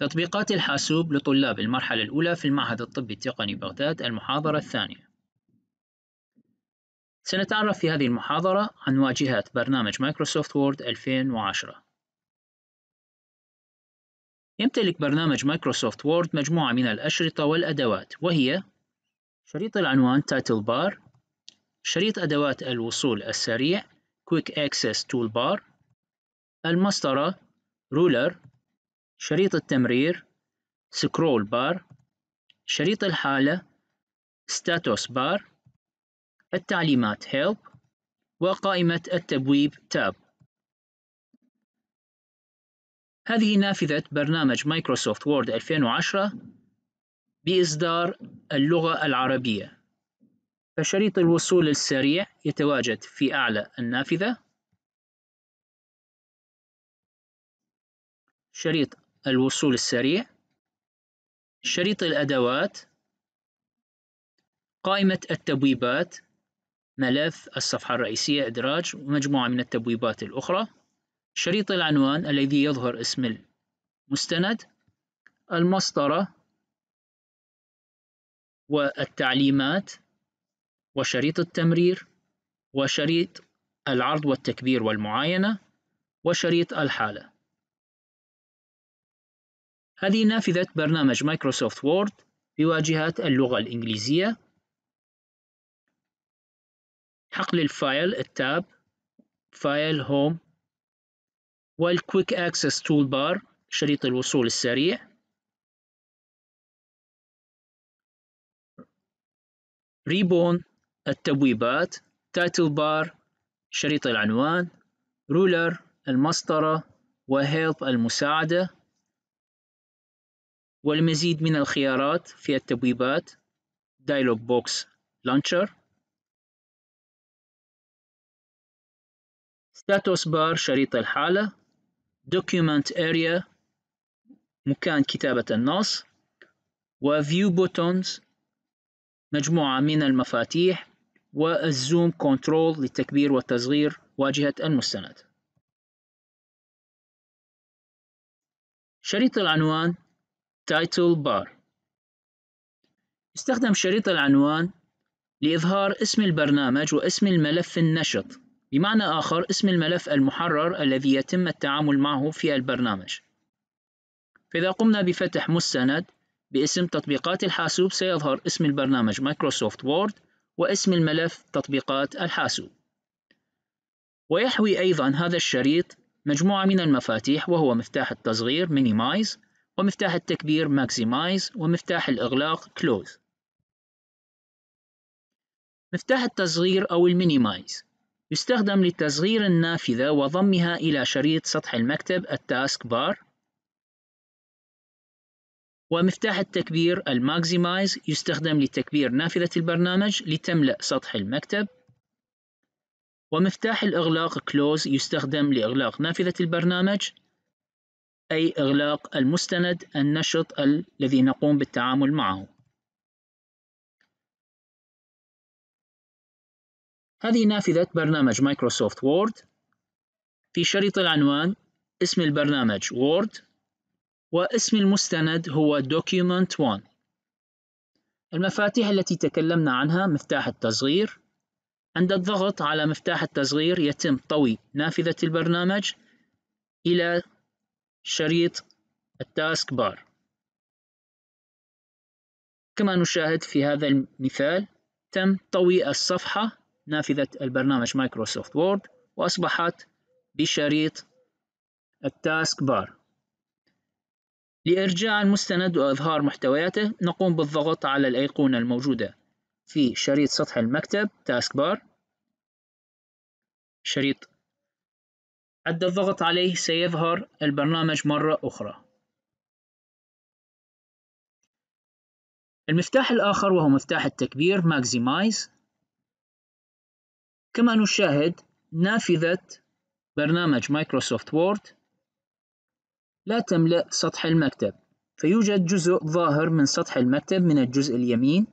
تطبيقات الحاسوب لطلاب المرحلة الأولى في المعهد الطبي التقني بغداد المحاضرة الثانية سنتعرف في هذه المحاضرة عن واجهات برنامج مايكروسوفت وورد 2010 يمتلك برنامج مايكروسوفت وورد مجموعة من الأشرطة والأدوات وهي شريط العنوان تايتل بار شريط أدوات الوصول السريع Quick Access Toolbar المسطرة رولر شريط التمرير سكرول بار شريط الحالة ستاتوس بار التعليمات هيلب وقائمة التبويب تاب هذه نافذة برنامج مايكروسوفت وورد 2010 بإصدار اللغة العربية فشريط الوصول السريع يتواجد في أعلى النافذة شريط الوصول السريع شريط الأدوات قائمة التبويبات ملف الصفحة الرئيسية إدراج ومجموعة من التبويبات الأخرى شريط العنوان الذي يظهر اسم المستند المسطرة والتعليمات وشريط التمرير وشريط العرض والتكبير والمعاينة وشريط الحالة هذه نافذة برنامج مايكروسوفت وورد بواجهات اللغة الإنجليزية حقل الفايل التاب فايل هوم والكويك اكسس تول بار شريط الوصول السريع ريبون التبويبات تايتل بار شريط العنوان رولر المسطرة وهيلب المساعدة والمزيد من الخيارات في التبويبات Dialog Box Launcher Status Bar شريط الحالة Document Area مكان كتابة النص و View Buttons مجموعة من المفاتيح والزوم كنترول للتكبير والتصغير واجهة المستند شريط العنوان title bar استخدم شريط العنوان لإظهار اسم البرنامج واسم الملف النشط بمعنى آخر اسم الملف المحرر الذي يتم التعامل معه في البرنامج فإذا قمنا بفتح مستند باسم تطبيقات الحاسوب سيظهر اسم البرنامج مايكروسوفت وورد واسم الملف تطبيقات الحاسوب ويحوي أيضا هذا الشريط مجموعة من المفاتيح وهو مفتاح التصغير مينيمايز ومفتاح التكبير ماكسيمايز ومفتاح الإغلاق كلوز مفتاح التصغير أو المينيمايز يستخدم لتصغير النافذة وضمها إلى شريط سطح المكتب التاسك بار ومفتاح التكبير الماكسيمايز يستخدم لتكبير نافذة البرنامج لتملأ سطح المكتب ومفتاح الإغلاق كلوز يستخدم لإغلاق نافذة البرنامج أي إغلاق المستند النشط الذي نقوم بالتعامل معه هذه نافذة برنامج مايكروسوفت وورد في شريط العنوان اسم البرنامج وورد واسم المستند هو document 1 المفاتيح التي تكلمنا عنها مفتاح التصغير عند الضغط على مفتاح التصغير يتم طوي نافذة البرنامج إلى شريط التاسك بار كما نشاهد في هذا المثال تم طوي الصفحة نافذة البرنامج مايكروسوفت وورد وأصبحت بشريط التاسك بار لإرجاع المستند وإظهار محتوياته نقوم بالضغط على الأيقونة الموجودة في شريط سطح المكتب تاسك بار شريط عند الضغط عليه سيظهر البرنامج مرة أخرى المفتاح الآخر وهو مفتاح التكبير Maximize كما نشاهد نافذة برنامج مايكروسوفت وورد لا تملأ سطح المكتب فيوجد جزء ظاهر من سطح المكتب من الجزء اليمين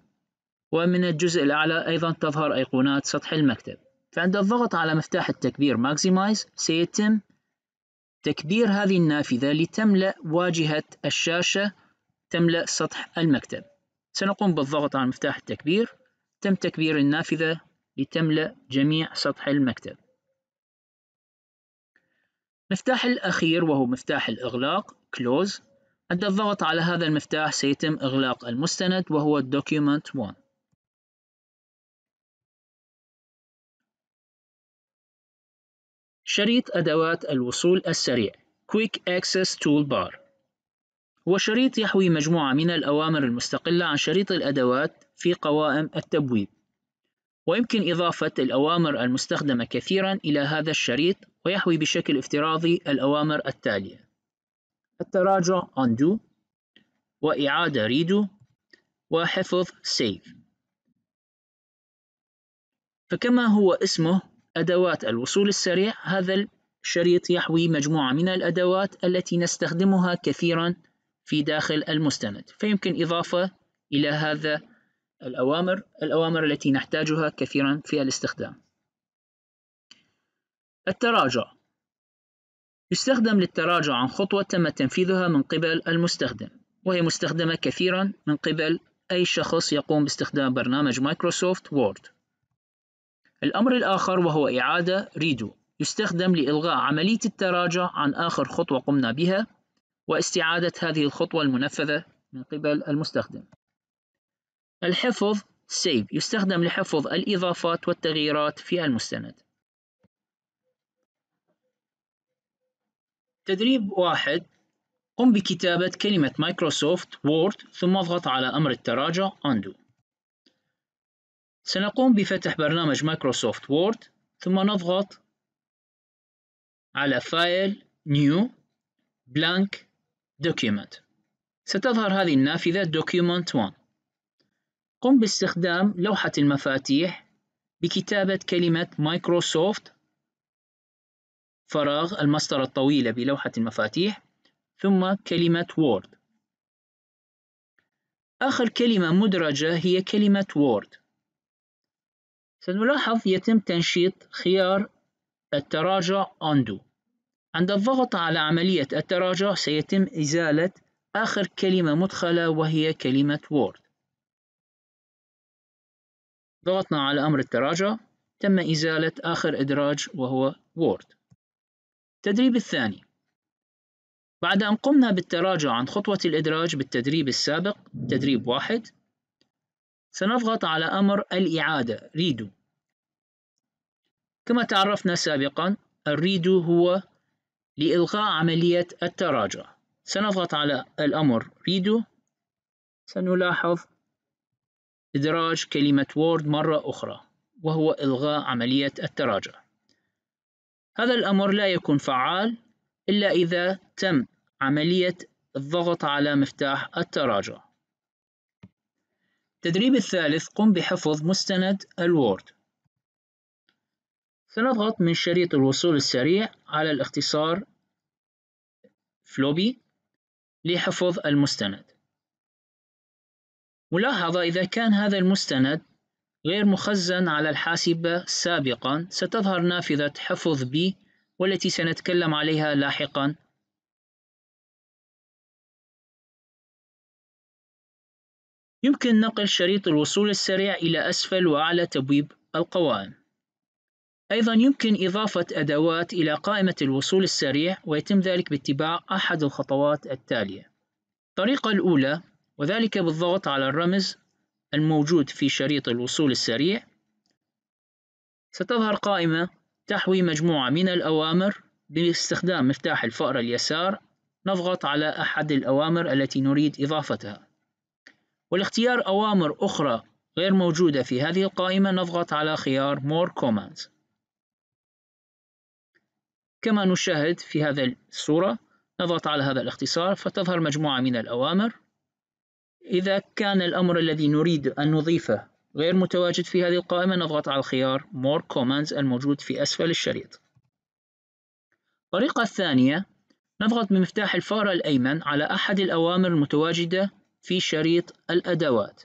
ومن الجزء الأعلى أيضا تظهر أيقونات سطح المكتب فعند الضغط على مفتاح التكبير Maximize سيتم تكبير هذه النافذة لتملأ واجهة الشاشة تملأ سطح المكتب سنقوم بالضغط على مفتاح التكبير تم تكبير النافذة لتملأ جميع سطح المكتب مفتاح الأخير وهو مفتاح الإغلاق Close عند الضغط على هذا المفتاح سيتم إغلاق المستند وهو Document 1 شريط أدوات الوصول السريع Quick Access Toolbar هو شريط يحوي مجموعة من الأوامر المستقلة عن شريط الأدوات في قوائم التبويب ويمكن إضافة الأوامر المستخدمة كثيرا إلى هذا الشريط ويحوي بشكل افتراضي الأوامر التالية التراجع undo وإعادة redo وحفظ save فكما هو اسمه أدوات الوصول السريع هذا الشريط يحوي مجموعة من الأدوات التي نستخدمها كثيرا في داخل المستند فيمكن إضافة إلى هذا الأوامر الأوامر التي نحتاجها كثيرا في الاستخدام التراجع يستخدم للتراجع عن خطوة تم تنفيذها من قبل المستخدم وهي مستخدمة كثيرا من قبل أي شخص يقوم باستخدام برنامج مايكروسوفت وورد الأمر الآخر وهو إعادة ريدو يستخدم لإلغاء عملية التراجع عن آخر خطوة قمنا بها واستعادة هذه الخطوة المنفذة من قبل المستخدم الحفظ سيف يستخدم لحفظ الإضافات والتغييرات في المستند تدريب واحد قم بكتابة كلمة مايكروسوفت وورد ثم اضغط على أمر التراجع Undo سنقوم بفتح برنامج مايكروسوفت وورد ثم نضغط على فايل نيو بلانك دوكيومنت ستظهر هذه النافذة دوكيومنت 1 قم باستخدام لوحة المفاتيح بكتابة كلمة مايكروسوفت فراغ المسطرة الطويلة بلوحة المفاتيح ثم كلمة وورد آخر كلمة مدرجة هي كلمة وورد سنلاحظ يتم تنشيط خيار التراجع undo عند الضغط على عملية التراجع سيتم إزالة آخر كلمة مدخلة وهي كلمة Word ضغطنا على أمر التراجع تم إزالة آخر إدراج وهو Word التدريب الثاني بعد أن قمنا بالتراجع عن خطوة الإدراج بالتدريب السابق تدريب واحد سنضغط على أمر الإعادة ريدو كما تعرفنا سابقا الريدو هو لإلغاء عملية التراجع سنضغط على الأمر ريدو سنلاحظ إدراج كلمة وورد مرة أخرى وهو إلغاء عملية التراجع هذا الأمر لا يكون فعال إلا إذا تم عملية الضغط على مفتاح التراجع التدريب الثالث قم بحفظ مستند الوورد سنضغط من شريط الوصول السريع على الاختصار فلوبي لحفظ المستند ملاحظة إذا كان هذا المستند غير مخزن على الحاسبة سابقا ستظهر نافذة حفظ بي والتي سنتكلم عليها لاحقا يمكن نقل شريط الوصول السريع إلى أسفل وأعلى تبويب القوائم أيضا يمكن إضافة أدوات إلى قائمة الوصول السريع ويتم ذلك باتباع أحد الخطوات التالية الطريقة الأولى وذلك بالضغط على الرمز الموجود في شريط الوصول السريع ستظهر قائمة تحوي مجموعة من الأوامر باستخدام مفتاح الفأر اليسار نضغط على أحد الأوامر التي نريد إضافتها والاختيار أوامر أخرى غير موجودة في هذه القائمة نضغط على خيار More Commands كما نشاهد في هذه الصورة نضغط على هذا الاختصار فتظهر مجموعة من الأوامر إذا كان الأمر الذي نريد أن نضيفه غير متواجد في هذه القائمة نضغط على الخيار More Commands الموجود في أسفل الشريط الطريقة الثانية نضغط بمفتاح الفار الأيمن على أحد الأوامر المتواجدة في شريط الأدوات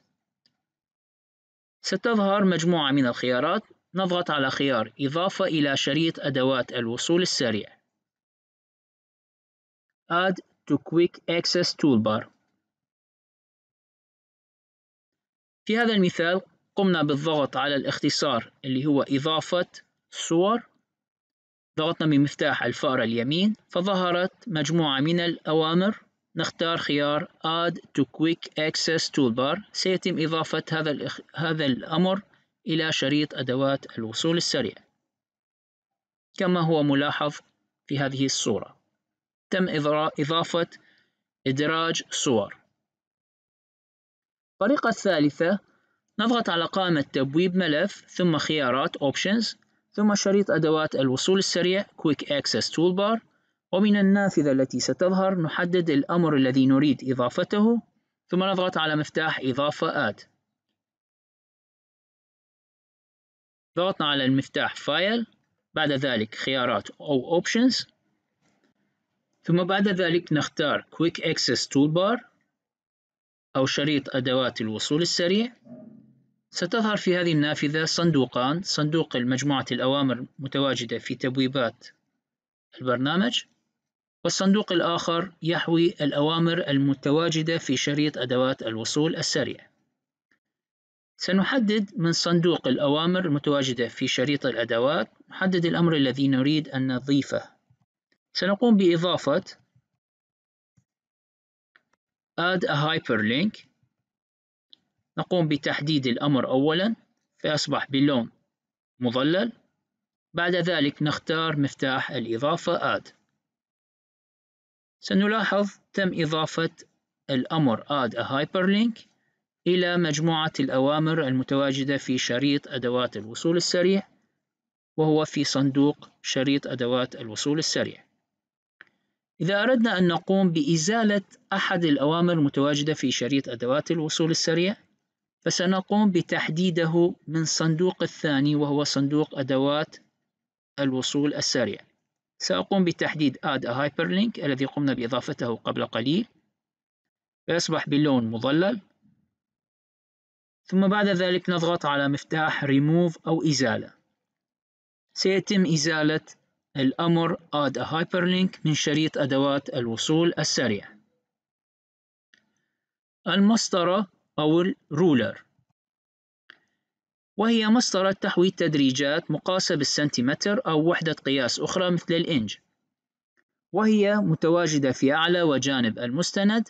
ستظهر مجموعة من الخيارات نضغط على خيار إضافة إلى شريط أدوات الوصول السريع Add to Quick Access Toolbar في هذا المثال قمنا بالضغط على الاختصار اللي هو إضافة صور ضغطنا بمفتاح الفأرة اليمين فظهرت مجموعة من الأوامر نختار خيار Add to Quick Access Toolbar سيتم إضافة هذا, الإخ... هذا الأمر إلى شريط أدوات الوصول السريع كما هو ملاحظ في هذه الصورة تم إضافة إدراج صور الطريقة الثالثة نضغط على قائمة تبويب ملف ثم خيارات Options ثم شريط أدوات الوصول السريع Quick Access Toolbar ومن النافذة التي ستظهر نحدد الأمر الذي نريد إضافته ثم نضغط على مفتاح إضافة Add ضغطنا على المفتاح فايل بعد ذلك خيارات أو Options ثم بعد ذلك نختار Quick Access Toolbar أو شريط أدوات الوصول السريع ستظهر في هذه النافذة صندوقان صندوق مجموعة الأوامر متواجدة في تبويبات البرنامج والصندوق الآخر يحوي الأوامر المتواجدة في شريط أدوات الوصول السريع سنحدد من صندوق الأوامر المتواجدة في شريط الأدوات نحدد الأمر الذي نريد أن نضيفه سنقوم بإضافة add a hyperlink نقوم بتحديد الأمر أولا فيصبح بلون مظلل بعد ذلك نختار مفتاح الإضافة add سنلاحظ تم إضافة الأمر add a hyperlink إلى مجموعة الأوامر المتواجدة في شريط أدوات الوصول السريع وهو في صندوق شريط أدوات الوصول السريع إذا أردنا أن نقوم بإزالة أحد الأوامر المتواجدة في شريط أدوات الوصول السريع فسنقوم بتحديده من صندوق الثاني وهو صندوق أدوات الوصول السريع سأقوم بتحديد Add a Hyperlink الذي قمنا بإضافته قبل قليل فيصبح باللون مظلل ثم بعد ذلك نضغط على مفتاح Remove أو إزالة سيتم إزالة الأمر Add a Hyperlink من شريط أدوات الوصول السريع المسطرة أو الرولر وهي مسطرة تحوي تدريجات مقاسة بالسنتيمتر أو وحدة قياس أخرى مثل الإنج وهي متواجدة في أعلى وجانب المستند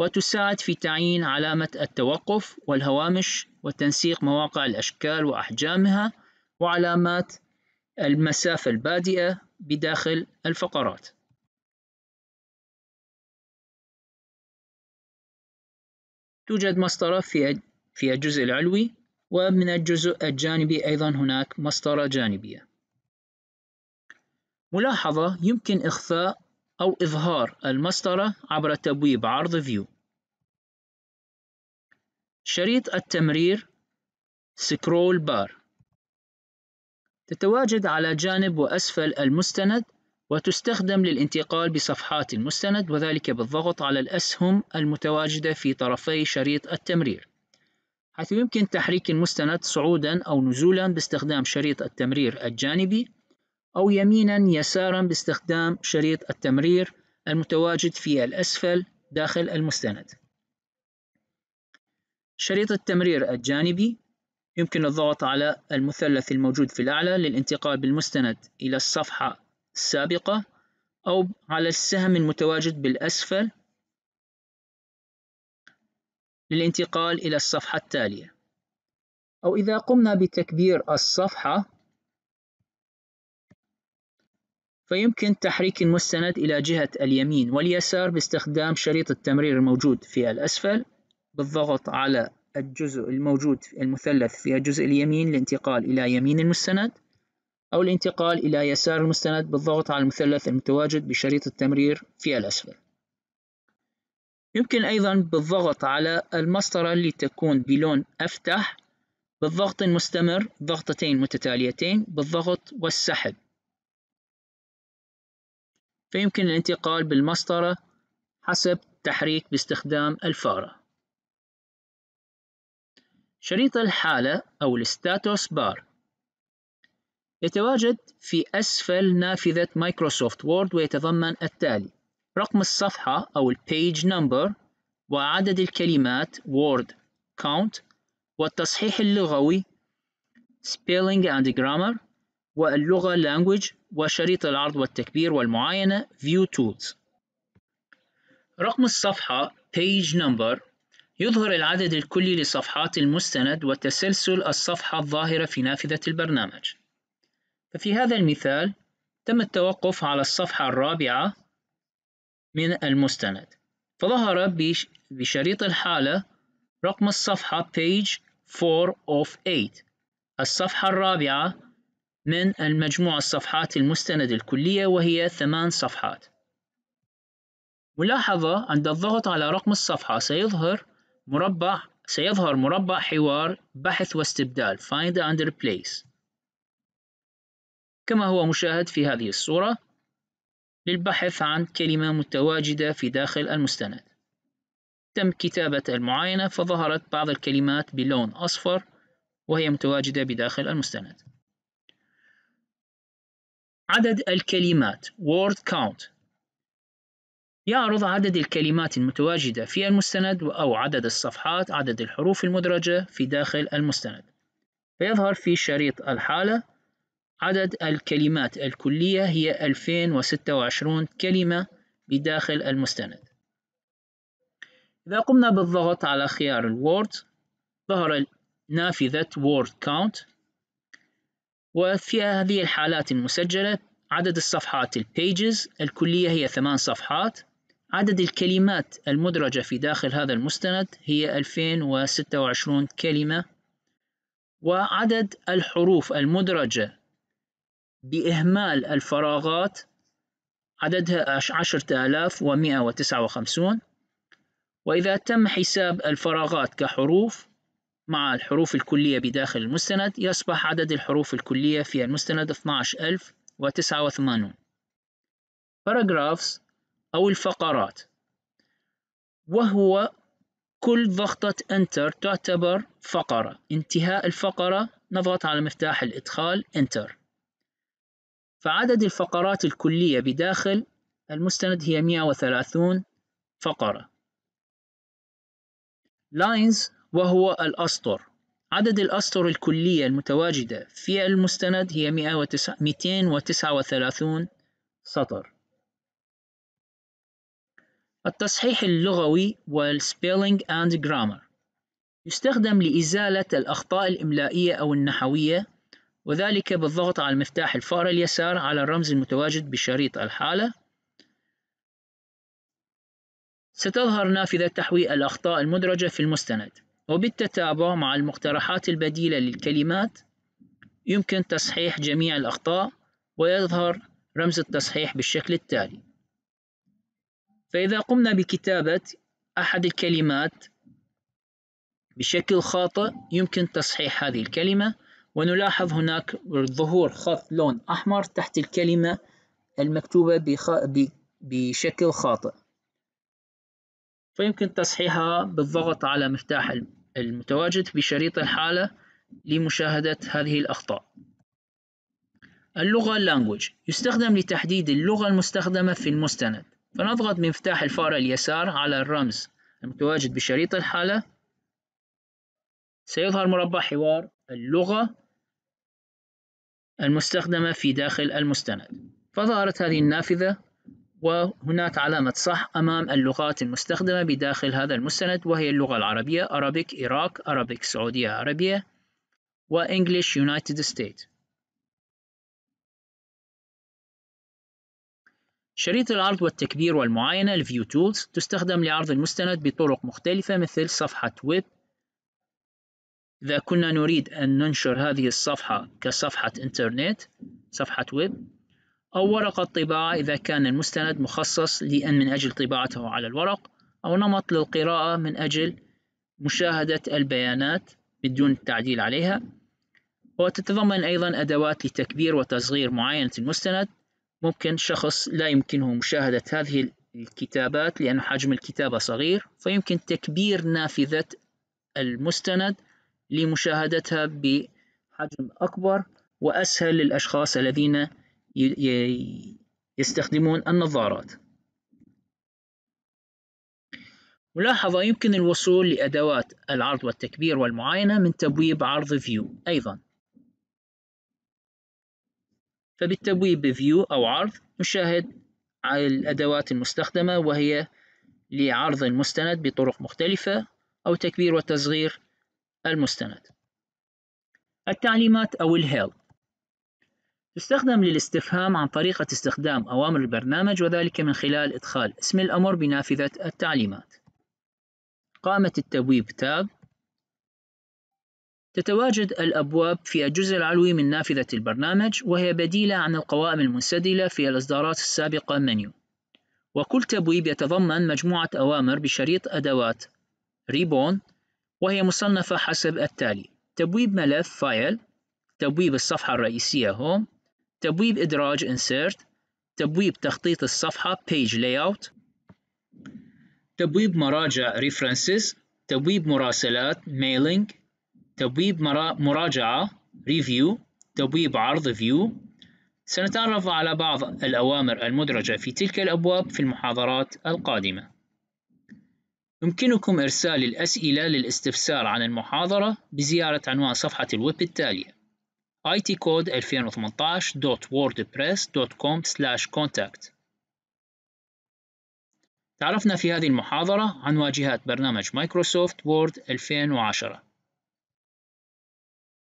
وتساعد في تعيين علامة التوقف والهوامش وتنسيق مواقع الأشكال وأحجامها وعلامات المسافة البادئة بداخل الفقرات توجد مسطرة في الجزء العلوي ومن الجزء الجانبي أيضا هناك مسطرة جانبية ملاحظة يمكن إخفاء أو إظهار المسطرة عبر تبويب عرض View. شريط التمرير سكرول بار تتواجد على جانب وأسفل المستند وتستخدم للانتقال بصفحات المستند وذلك بالضغط على الأسهم المتواجدة في طرفي شريط التمرير حيث يمكن تحريك المستند صعودا أو نزولا باستخدام شريط التمرير الجانبي أو يمينا يسارا باستخدام شريط التمرير المتواجد في الأسفل داخل المستند شريط التمرير الجانبي يمكن الضغط على المثلث الموجود في الأعلى للانتقال بالمستند إلى الصفحة السابقة أو على السهم المتواجد بالأسفل للانتقال إلى الصفحة التالية أو إذا قمنا بتكبير الصفحة فيمكن تحريك المستند إلى جهة اليمين واليسار باستخدام شريط التمرير الموجود في الأسفل بالضغط على الجزء الموجود المثلث في الجزء اليمين للانتقال إلى يمين المستند أو الانتقال إلى يسار المستند بالضغط على المثلث المتواجد بشريط التمرير في الأسفل يمكن أيضا بالضغط على المسطرة اللي تكون بلون أفتح بالضغط المستمر ضغطتين متتاليتين بالضغط والسحب فيمكن الانتقال بالمسطرة حسب تحريك باستخدام الفارة شريط الحالة أو الستاتوس بار يتواجد في أسفل نافذة مايكروسوفت وورد ويتضمن التالي رقم الصفحة أو البيج نمبر وعدد الكلمات وورد count والتصحيح اللغوي spelling and grammar واللغة language وشريط العرض والتكبير والمعاينة view tools رقم الصفحة page number يظهر العدد الكلي لصفحات المستند وتسلسل الصفحة الظاهرة في نافذة البرنامج ففي هذا المثال تم التوقف على الصفحة الرابعة من المستند فظهر بشريط الحالة رقم الصفحة page 4 of 8 الصفحة الرابعة من المجموع الصفحات المستند الكلية وهي ثمان صفحات ملاحظة عند الضغط على رقم الصفحة سيظهر مربع سيظهر مربع حوار بحث واستبدال Find and Replace كما هو مشاهد في هذه الصورة للبحث عن كلمة متواجدة في داخل المستند تم كتابة المعاينة فظهرت بعض الكلمات بلون أصفر وهي متواجدة بداخل المستند عدد الكلمات word count يعرض عدد الكلمات المتواجدة في المستند أو عدد الصفحات عدد الحروف المدرجة في داخل المستند فيظهر في شريط الحالة عدد الكلمات الكلية هي 2026 كلمة بداخل المستند إذا قمنا بالضغط على خيار الوورد ظهر نافذة وورد كاونت وفي هذه الحالات المسجلة عدد الصفحات البيجز الكلية هي ثمان صفحات عدد الكلمات المدرجة في داخل هذا المستند هي 2026 كلمة وعدد الحروف المدرجة بإهمال الفراغات عددها 10159 وإذا تم حساب الفراغات كحروف مع الحروف الكلية بداخل المستند يصبح عدد الحروف الكلية في المستند 12089 Paragraphs أو الفقرات وهو كل ضغطة Enter تعتبر فقرة انتهاء الفقرة نضغط على مفتاح الإدخال Enter فعدد الفقرات الكلية بداخل المستند هي 130 فقرة Lines وهو الأسطر عدد الأسطر الكلية المتواجدة في المستند هي 239 سطر التصحيح اللغوي والسبيلينج أند جرامر يستخدم لإزالة الأخطاء الإملائية أو النحوية وذلك بالضغط على المفتاح الفأر اليسار على الرمز المتواجد بشريط الحالة ستظهر نافذة تحوي الأخطاء المدرجة في المستند وبالتتابع مع المقترحات البديلة للكلمات يمكن تصحيح جميع الأخطاء ويظهر رمز التصحيح بالشكل التالي فإذا قمنا بكتابة أحد الكلمات بشكل خاطئ يمكن تصحيح هذه الكلمة ونلاحظ هناك ظهور خط لون أحمر تحت الكلمة المكتوبة بخ... ب... بشكل خاطئ فيمكن تصحيحها بالضغط على مفتاح المتواجد في شريط الحالة لمشاهدة هذه الأخطاء اللغة language يستخدم لتحديد اللغة المستخدمة في المستند فنضغط بمفتاح الفار اليسار على الرمز المتواجد بشريط الحالة سيظهر مربع حوار اللغة المستخدمة في داخل المستند فظهرت هذه النافذة وهناك علامة صح أمام اللغات المستخدمة بداخل هذا المستند وهي اللغة العربية Arabic Iraq Arabic سعودية عربية و English United States شريط العرض والتكبير والمعاينة View Tools تستخدم لعرض المستند بطرق مختلفة مثل صفحة ويب إذا كنا نريد أن ننشر هذه الصفحة كصفحة إنترنت صفحة ويب أو ورقة طباعة إذا كان المستند مخصص لأن من أجل طباعته على الورق أو نمط للقراءة من أجل مشاهدة البيانات بدون التعديل عليها وتتضمن أيضا أدوات لتكبير وتصغير معاينة المستند ممكن شخص لا يمكنه مشاهدة هذه الكتابات لأن حجم الكتابة صغير فيمكن تكبير نافذة المستند لمشاهدتها بحجم أكبر وأسهل للأشخاص الذين يستخدمون النظارات ملاحظة يمكن الوصول لأدوات العرض والتكبير والمعاينة من تبويب عرض فيو أيضا فبالتبويب فيو أو عرض نشاهد على الأدوات المستخدمة وهي لعرض المستند بطرق مختلفة أو تكبير وتصغير المستند التعليمات أو الهيلب تستخدم للاستفهام عن طريقة استخدام أوامر البرنامج وذلك من خلال إدخال اسم الأمر بنافذة التعليمات قائمة التبويب تاب تتواجد الأبواب في الجزء العلوي من نافذة البرنامج وهي بديلة عن القوائم المنسدلة في الإصدارات السابقة منيو وكل تبويب يتضمن مجموعة أوامر بشريط أدوات ريبون وهي مصنفة حسب التالي تبويب ملف فايل تبويب الصفحة الرئيسية هوم تبويب إدراج insert تبويب تخطيط الصفحة page layout تبويب مراجع references تبويب مراسلات mailing تبويب مراجعة review تبويب عرض view سنتعرف على بعض الأوامر المدرجة في تلك الأبواب في المحاضرات القادمة يمكنكم إرسال الأسئلة للاستفسار عن المحاضرة بزيارة عنوان صفحة الويب التالية itcode2018.wordpress.com/contact تعرفنا في هذه المحاضرة عن واجهات برنامج مايكروسوفت وورد 2010